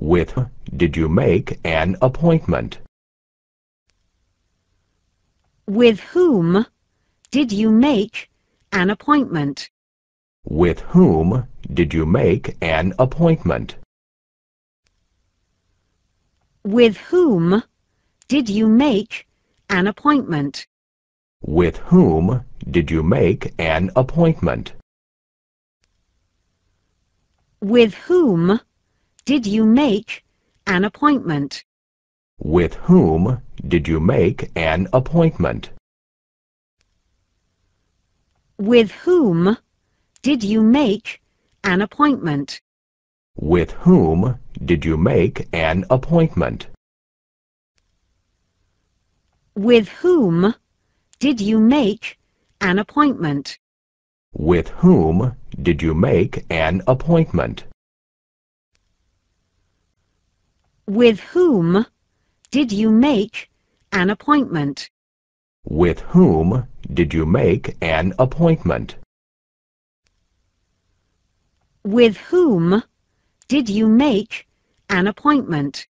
With did you make an appointment? With whom did you make an appointment? With whom did you make an appointment? With whom did you make an appointment? With whom did you make an appointment? With whom did you make an appointment? With whom did you make an appointment? With whom did you make an appointment? With whom did you make an appointment? With whom did you make an appointment? With whom did you make an appointment? With whom did you make an appointment? With whom did you make an appointment? With whom did you make an appointment?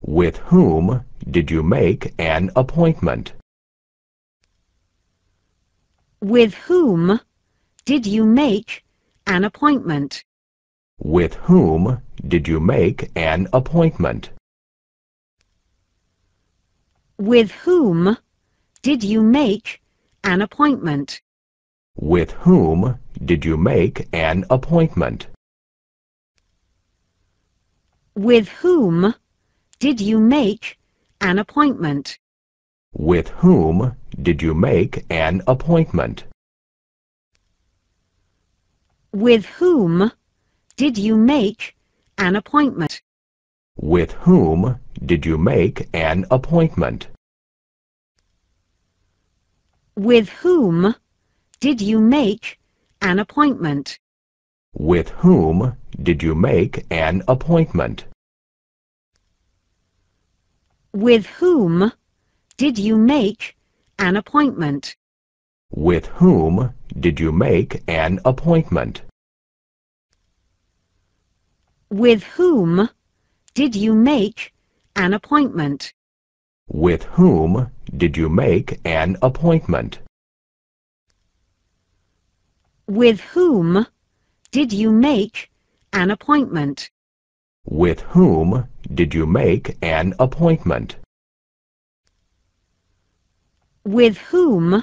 With whom did you make an appointment? With whom did you make an appointment? with whom did you make an appointment? With whom did you make an appointment? With whom did you make an appointment? With whom did you make an appointment? With whom did you make an appointment? With whom did you make an appointment? With whom did you make an appointment? With whom did you make an appointment? With whom did you make an appointment? With whom did you make an appointment? With whom did you make an appointment? With whom did you make an appointment? With whom did you make an appointment? With whom did you make an appointment? With whom did you make an appointment? With whom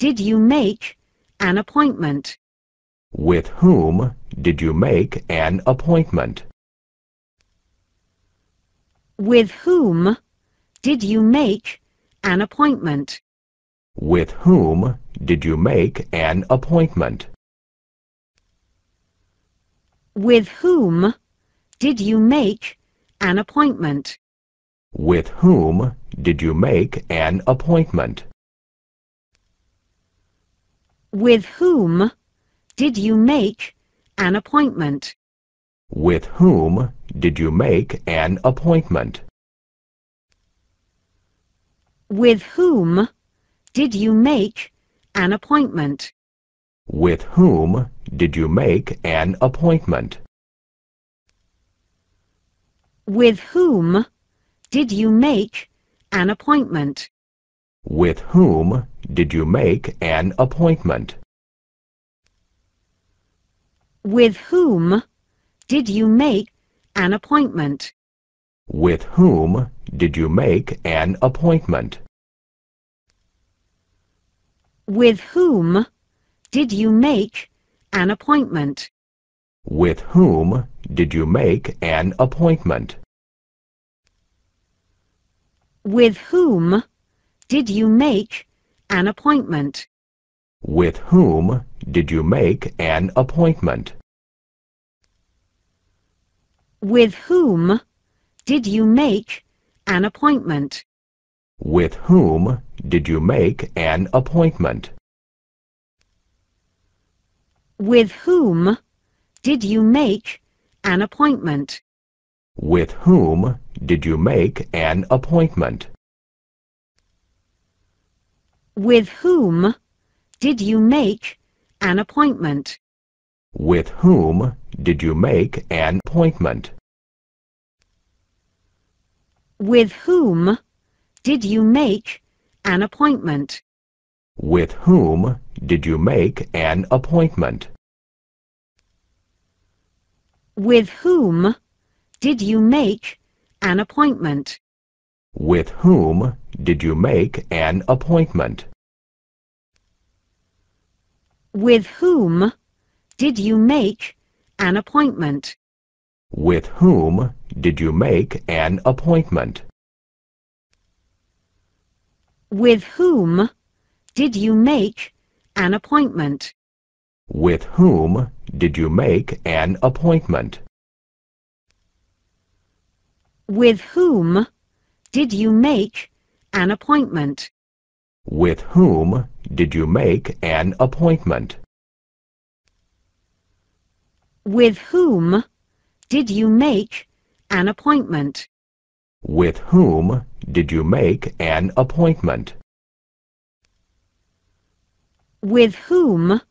did you make an appointment? with whom did you make an appointment? With whom did you make an appointment? With whom did you make an appointment? With whom did you make an appointment? With whom did you make an appointment? With whom did you make an appointment? With whom did you make an appointment? With whom did you make an appointment? With whom did you make an appointment? With whom did you make an appointment? With whom did you make an appointment? With whom did you make an appointment? With whom did you make an appointment? With whom did you make an appointment? With whom did you make an appointment? With whom did you make an appointment? With whom did you make an appointment? With whom did you make an appointment? With whom did you make an appointment? With whom did you make an appointment? With whom did you make an appointment? With whom did you make an appointment? With whom did you make an appointment? With whom did you make an appointment? With whom did you make an appointment? With whom did you make an appointment? With whom did you make an appointment? With whom did you make an appointment? With whom did you make an appointment? With whom did you make an appointment? With whom did you make an appointment? With whom did you make an appointment? With whom did you make an appointment? With whom did you make an appointment? With whom did you make an appointment? With whom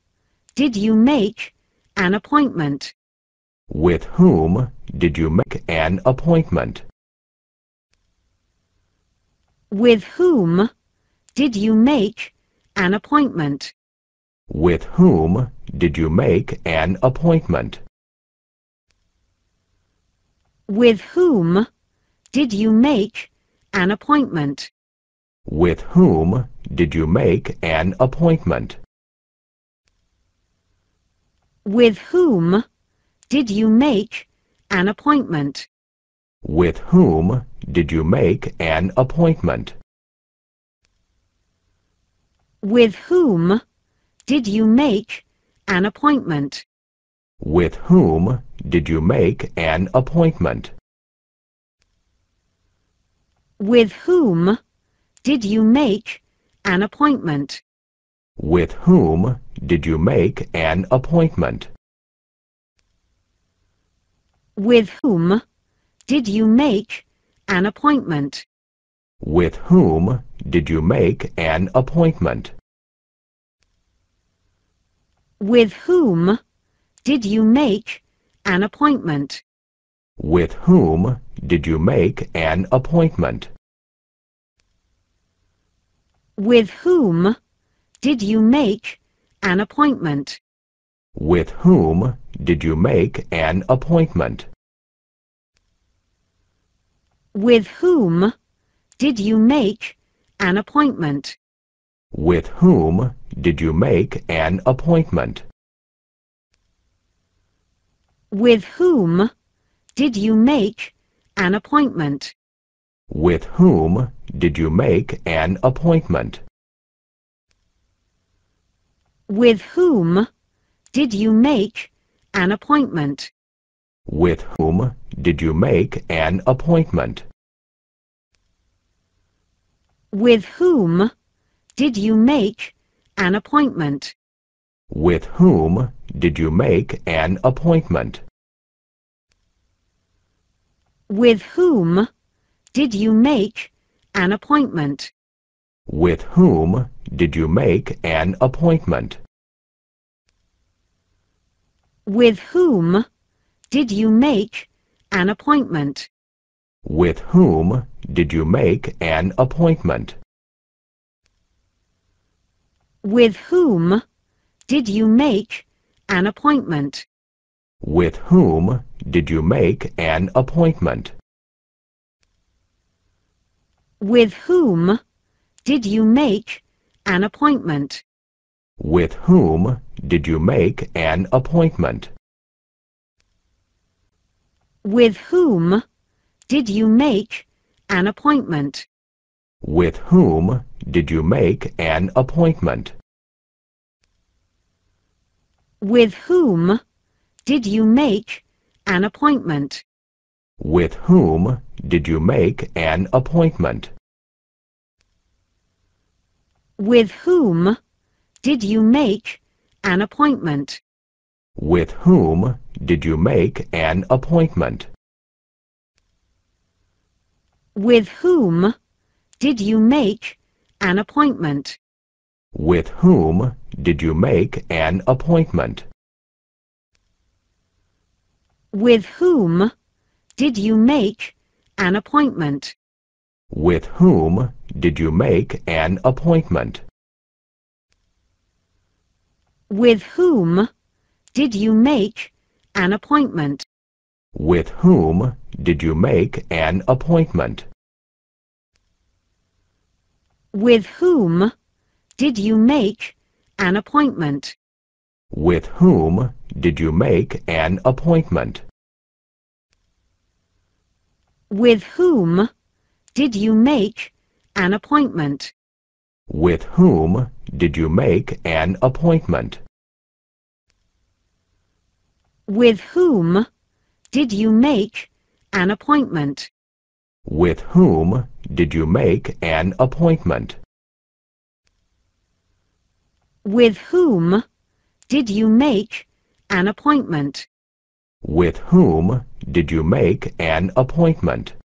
did you make an appointment? With whom did you make an appointment? With whom did you make an appointment? With whom did you make an appointment? With whom did you make an appointment? With whom did you make an appointment? With whom did you make an appointment? With whom did you make an appointment? With whom did you make an appointment? With whom did you make an appointment? With whom did you make an appointment? With whom did you make an appointment? With whom did you make an appointment? With whom did you make an appointment? With whom did you make an appointment? With whom did you make an appointment? With whom did you make an appointment? With whom did you make an appointment? With whom did you make an appointment? With whom did you make an appointment? With whom did you make an appointment? With whom did you make an appointment? With whom did you make an appointment? With whom did you make an appointment? With whom did you make an appointment? With whom did you make an appointment? With whom did you make an appointment? With whom did you make an appointment? With whom did you make an appointment? with whom did you make an appointment? With whom did you make an appointment? With whom did you make an appointment? With whom did you make an appointment? With whom did you make an appointment? With whom did you make an appointment? With whom did you make an appointment? With whom did you make an appointment? With whom did you make an appointment? With whom did you make an appointment? With whom did you make an appointment? With whom did you make an appointment? With whom did you make an appointment? With whom did you make an appointment? With whom did you make an appointment? With whom did you make an appointment? with whom did you make an appointment? With whom did you make an appointment? With whom did you make an appointment? With whom did you make an appointment? With whom did you make an appointment? With whom did you make an appointment? With whom did you make an appointment? With whom did you make an appointment? With whom did you make an appointment?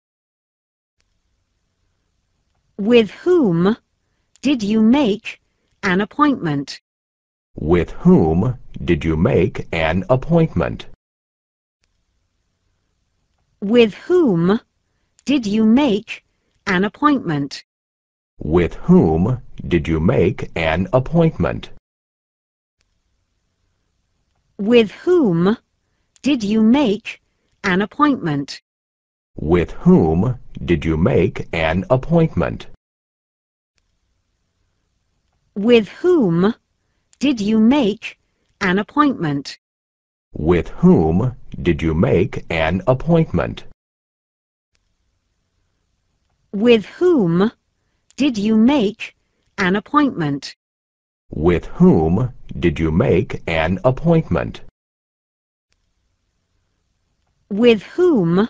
With whom did you make an appointment? With whom did you make an appointment? With whom did you make an appointment? With whom did you make an appointment? With whom did you make an appointment? With whom did you make an appointment? With whom did you make an appointment? with whom did you make an appointment? With whom did you make an appointment? With whom did you make an appointment? With whom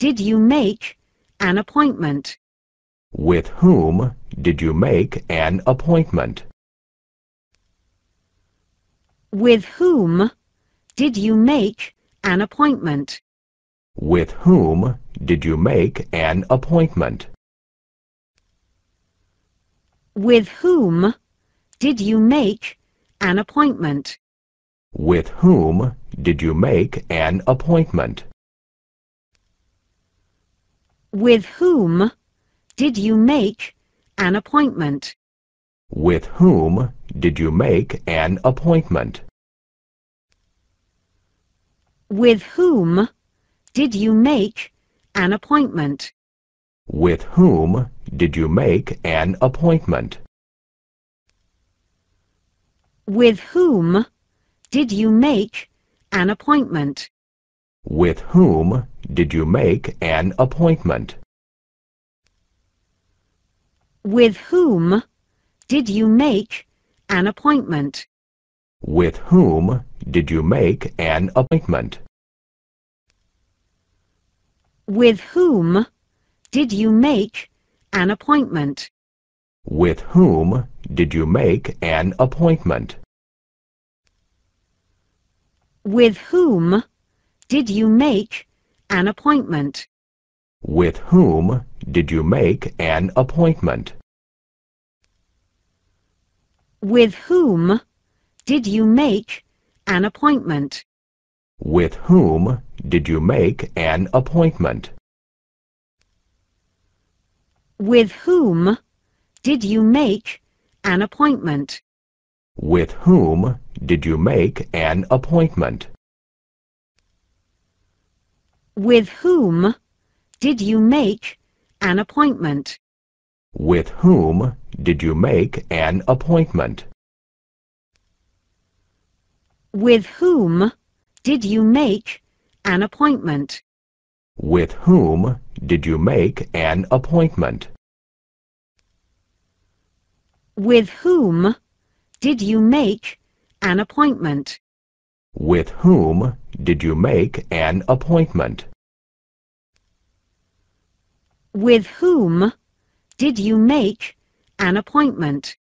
did you make an appointment? With whom did you make an appointment? With whom did you make an appointment? With whom did you make an appointment? With whom did you make an appointment? With whom did you make an appointment? With whom did you make an appointment? With whom did you make an appointment? With whom did you make an appointment? With whom did you make an appointment? With whom did you make an appointment? With whom did you make an appointment? With whom did you make an appointment? With whom did you make an appointment? With whom did you make an appointment? With whom did you make an appointment? With whom did you make an appointment? With whom did you make an appointment? With whom did you make an appointment? With whom did you make an appointment? With whom did you make an appointment? With whom did you make an appointment? With whom did you make an appointment? With whom did you make an appointment? With whom did you make an appointment? With whom did you make an appointment? With whom did you make an appointment? With whom did you make an appointment? With whom did you make an appointment?